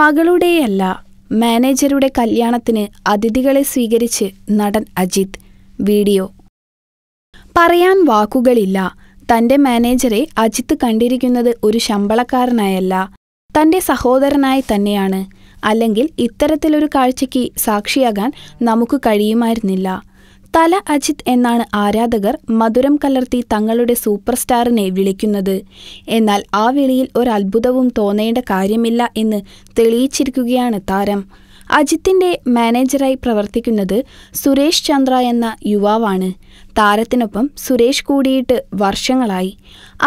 മകളുടെയല്ല മാനേജരുടെ കല്യാണത്തിന് അതിഥികളെ സ്വീകരിച്ച് നടൻ അജിത് വീഡിയോ പറയാൻ വാക്കുകളില്ല തന്റെ മാനേജറെ അജിത്ത് കണ്ടിരിക്കുന്നത് ഒരു ശമ്പളക്കാരനായല്ല തന്റെ സഹോദരനായി തന്നെയാണ് അല്ലെങ്കിൽ ഇത്തരത്തിലൊരു കാഴ്ചയ്ക്ക് സാക്ഷിയാകാൻ നമുക്ക് കഴിയുമായിരുന്നില്ല തല അജിത് എന്നാണ് ആരാധകർ മധുരം കലർത്തി തങ്ങളുടെ സൂപ്പർ സ്റ്റാറിനെ വിളിക്കുന്നത് എന്നാൽ ആ വിളിയിൽ ഒരത്ഭുതവും തോന്നേണ്ട കാര്യമില്ല എന്ന് തെളിയിച്ചിരിക്കുകയാണ് താരം അജിത്തിന്റെ മാനേജറായി പ്രവർത്തിക്കുന്നത് സുരേഷ് ചന്ദ്ര എന്ന യുവാവാണ് താരത്തിനൊപ്പം സുരേഷ് കൂടിയിട്ട് വർഷങ്ങളായി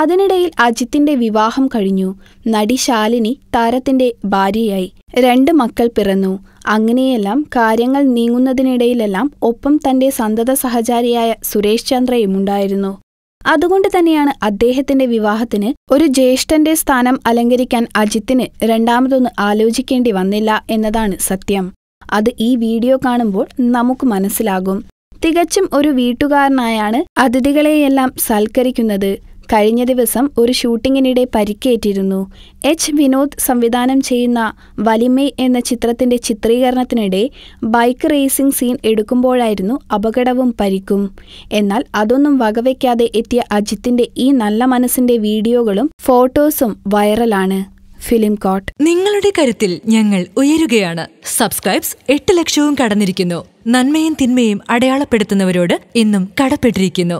അതിനിടയിൽ അജിത്തിന്റെ വിവാഹം കഴിഞ്ഞു നടി ശാലിനി താരത്തിന്റെ ഭാര്യയായി രണ്ട് മക്കൾ പിറന്നു അങ്ങനെയെല്ലാം കാര്യങ്ങൾ നീങ്ങുന്നതിനിടയിലെല്ലാം ഒപ്പം തന്റെ സന്തത സഹചാരിയായ സുരേഷ് ചന്ദ്രയും ഉണ്ടായിരുന്നു അതുകൊണ്ട് തന്നെയാണ് അദ്ദേഹത്തിന്റെ വിവാഹത്തിന് ഒരു ജ്യേഷ്ഠന്റെ സ്ഥാനം അലങ്കരിക്കാൻ അജിത്തിന് രണ്ടാമതൊന്ന് ആലോചിക്കേണ്ടി വന്നില്ല എന്നതാണ് സത്യം അത് ഈ വീഡിയോ കാണുമ്പോൾ നമുക്ക് മനസ്സിലാകും തികച്ചും ഒരു വീട്ടുകാരനായാണ് അതിഥികളെയെല്ലാം സൽക്കരിക്കുന്നത് കഴിഞ്ഞ ദിവസം ഒരു ഷൂട്ടിങ്ങിനിടെ പരിക്കേറ്റിരുന്നു എച്ച് വിനോദ് സംവിധാനം ചെയ്യുന്ന വലിമേ എന്ന ചിത്രത്തിന്റെ ചിത്രീകരണത്തിനിടെ ബൈക്ക് റേസിംഗ് സീൻ എടുക്കുമ്പോഴായിരുന്നു അപകടവും പരിക്കും എന്നാൽ അതൊന്നും വകവയ്ക്കാതെ എത്തിയ അജിത്തിന്റെ ഈ നല്ല മനസ്സിന്റെ വീഡിയോകളും ഫോട്ടോസും വൈറലാണ് ഫിലിം കോട്ട് നിങ്ങളുടെ കരുത്തിൽ ഞങ്ങൾ ഉയരുകയാണ് സബ്സ്ക്രൈബ്സ് എട്ട് ലക്ഷവും കടന്നിരിക്കുന്നു നന്മയും തിന്മയും അടയാളപ്പെടുത്തുന്നവരോട് ഇന്നും കടപ്പെട്ടിരിക്കുന്നു